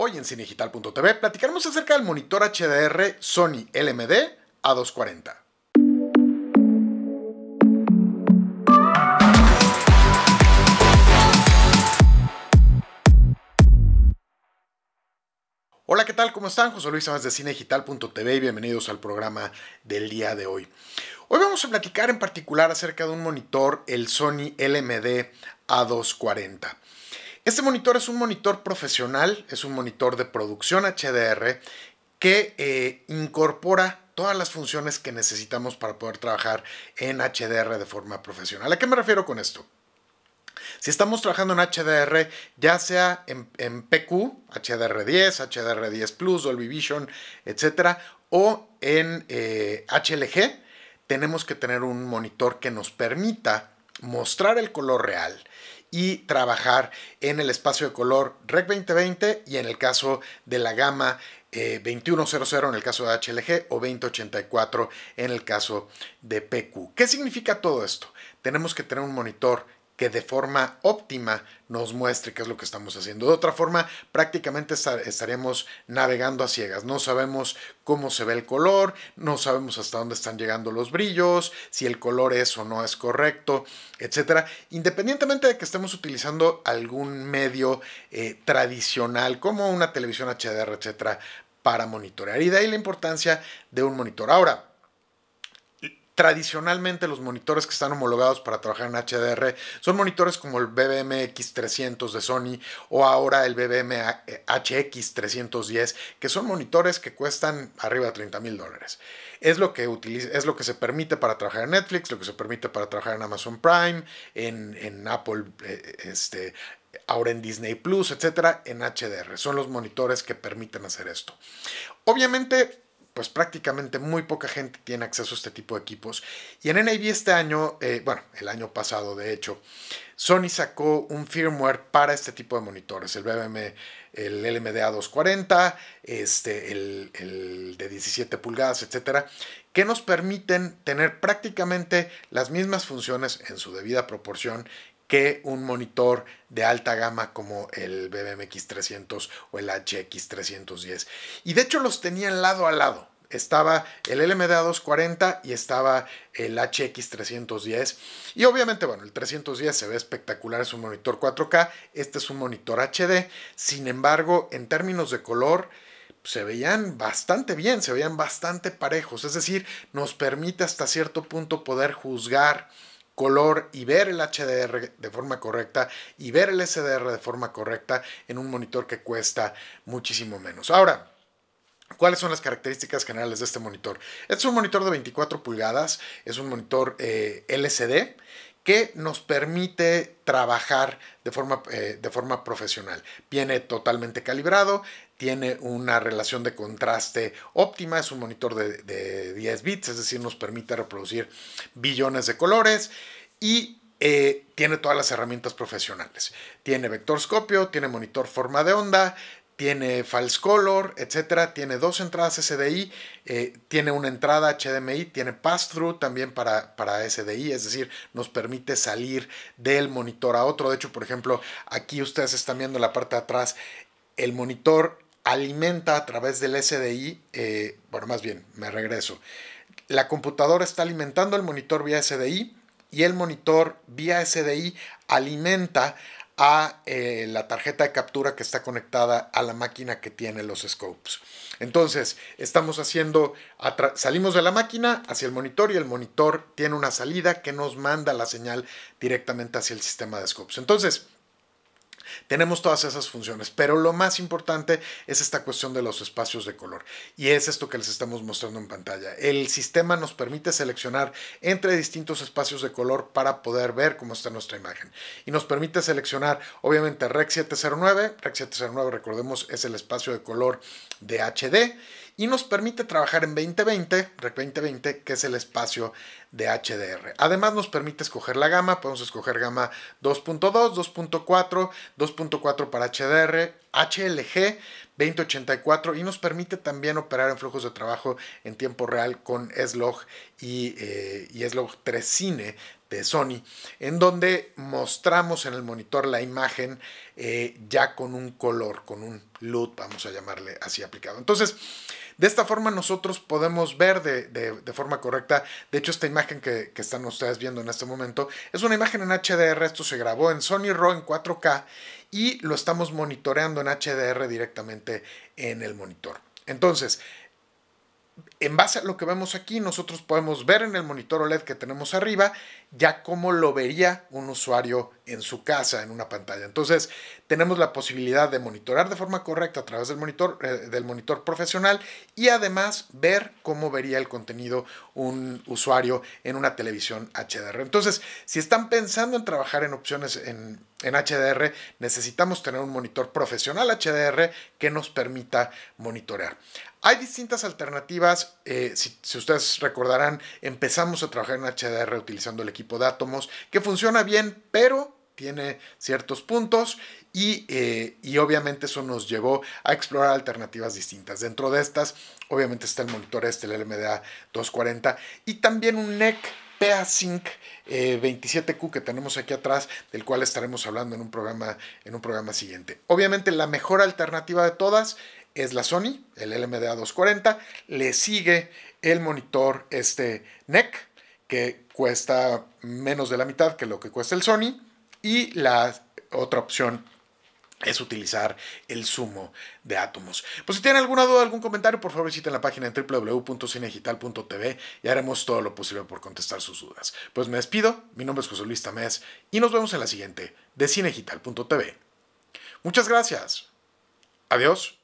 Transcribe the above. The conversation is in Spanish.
Hoy en cinegital.tv platicaremos acerca del monitor HDR Sony LMD A240. Hola, ¿qué tal? ¿Cómo están? José Luis Amas de cinegital.tv y bienvenidos al programa del día de hoy. Hoy vamos a platicar en particular acerca de un monitor, el Sony LMD A240. Este monitor es un monitor profesional, es un monitor de producción HDR que eh, incorpora todas las funciones que necesitamos para poder trabajar en HDR de forma profesional. ¿A qué me refiero con esto? Si estamos trabajando en HDR, ya sea en, PQ, HDR10, HDR10 Plus, Dolby Vision, etcétera, o en HLG, eh, tenemos que tener un monitor que nos permita mostrar el color real y trabajar en el espacio de color REC 2020 y en el caso de la gama 2100 eh, en el caso de HLG o 2084 en el caso de PQ. ¿Qué significa todo esto? Tenemos que tener un monitor que de forma óptima nos muestre qué es lo que estamos haciendo. De otra forma, prácticamente estaremos navegando a ciegas. No sabemos cómo se ve el color, no sabemos hasta dónde están llegando los brillos, si el color es o no es correcto, etc. Independientemente de que estemos utilizando algún medio eh, tradicional como una televisión HDR, etcétera, para monitorear. Y de ahí la importancia de un monitor. Ahora, tradicionalmente los monitores que están homologados para trabajar en HDR son monitores como el x 300 de Sony o ahora el bbm hx 310, que son monitores que cuestan arriba de 30 mil dólares. Es lo, que es lo que se permite para trabajar en Netflix, lo que se permite para trabajar en Amazon Prime, en, Apple, eh, este, ahora en Disney Plus, etcétera, en HDR. Son los monitores que permiten hacer esto. Obviamente, pues prácticamente muy poca gente tiene acceso a este tipo de equipos. Y en NIV este año, eh, bueno, el año pasado de hecho, Sony sacó un firmware para este tipo de monitores, el BBM, el LMDA 240, este, el, el de 17 pulgadas, etcétera, que nos permiten tener prácticamente las mismas funciones en su debida proporción que un monitor de alta gama como el bbmx 300 o el HX 310. Y de hecho los tenían lado a lado. Estaba el LMDA 240 y estaba el HX 310. Y obviamente, bueno, el 310 se ve espectacular, es un monitor 4K, este es un monitor HD. Sin embargo, en términos de color, se veían bastante bien, se veían bastante parejos. Es decir, nos permite hasta cierto punto poder juzgar color y ver el HDR de forma correcta y ver el SDR de forma correcta en un monitor que cuesta muchísimo menos. Ahora, ¿Cuáles son las características generales de este monitor? es un monitor de 24 pulgadas, es un monitor eh, LCD que nos permite trabajar de forma, eh, de forma profesional. Viene totalmente calibrado, tiene una relación de contraste óptima, es un monitor de, 10 bits, es decir, nos permite reproducir billones de colores y eh, tiene todas las herramientas profesionales. Tiene vectorscopio, tiene monitor forma de onda, tiene false color, etcétera, tiene dos entradas SDI, eh, tiene una entrada HDMI, tiene pass-through también para, para SDI, es decir, nos permite salir del monitor a otro. De hecho, por ejemplo, aquí ustedes están viendo la parte de atrás el monitor alimenta a través del SDI, eh, bueno, más bien, me regreso. La computadora está alimentando el monitor vía SDI y el monitor vía SDI alimenta a eh, la tarjeta de captura que está conectada a la máquina que tiene los scopes. Entonces, estamos haciendo, salimos de la máquina hacia el monitor y el monitor tiene una salida que nos manda la señal directamente hacia el sistema de scopes. Entonces, tenemos todas esas funciones, pero lo más importante es esta cuestión de los espacios de color. Y es esto que les estamos mostrando en pantalla. El sistema nos permite seleccionar entre distintos espacios de color para poder ver cómo está nuestra imagen. Y nos permite seleccionar, obviamente, Rec 709. Rec 709, recordemos, es el espacio de color de HD y nos permite trabajar en 2020, Rec 2020, que es el espacio de HDR. Además nos permite escoger la gama, podemos escoger gama 2.2, 2.4, 2.4 para HDR, HLG 2084 y nos permite también operar en flujos de trabajo en tiempo real con SLOG y, eh, y 3 Cine de Sony, en donde mostramos en el monitor la imagen eh, ya con un color, con un LUT, vamos a llamarle así aplicado. Entonces, de esta forma nosotros podemos ver de, forma correcta, de hecho esta imagen que, que, están ustedes viendo en este momento es una imagen en HDR, esto se grabó en Sony RAW en 4K y lo estamos monitoreando en HDR directamente en el monitor. Entonces, en base a lo que vemos aquí, nosotros podemos ver en el monitor OLED que tenemos arriba ya cómo lo vería un usuario en su casa, en una pantalla. Entonces, tenemos la posibilidad de monitorar de forma correcta a través del monitor, eh, del monitor profesional y además ver cómo vería el contenido un usuario en una televisión HDR. Entonces, si están pensando en trabajar en opciones en, en HDR, necesitamos tener un monitor profesional HDR que nos permita monitorear. Hay distintas alternativas eh, si, ustedes recordarán, empezamos a trabajar en HDR utilizando el equipo de átomos, que funciona bien, pero tiene ciertos puntos eh, y, obviamente eso nos llevó a explorar alternativas distintas. Dentro de estas, obviamente está el monitor este, el LMDA 240 y también un NEC PA-Sync 27Q eh, que tenemos aquí atrás, del cual estaremos hablando en un, programa, en un programa siguiente. Obviamente la mejor alternativa de todas es la Sony, el LMDA 240. Le sigue el monitor este NEC, que cuesta menos de la mitad que lo que cuesta el Sony. Y la otra opción es utilizar el sumo de átomos. Pues si tienen alguna duda, algún comentario, por favor visiten la página en www.cinegital.tv y haremos todo lo posible por contestar sus dudas. Pues me despido, mi nombre es José Luis Tamés y nos vemos en la siguiente de cinegital.tv. Muchas gracias. Adiós.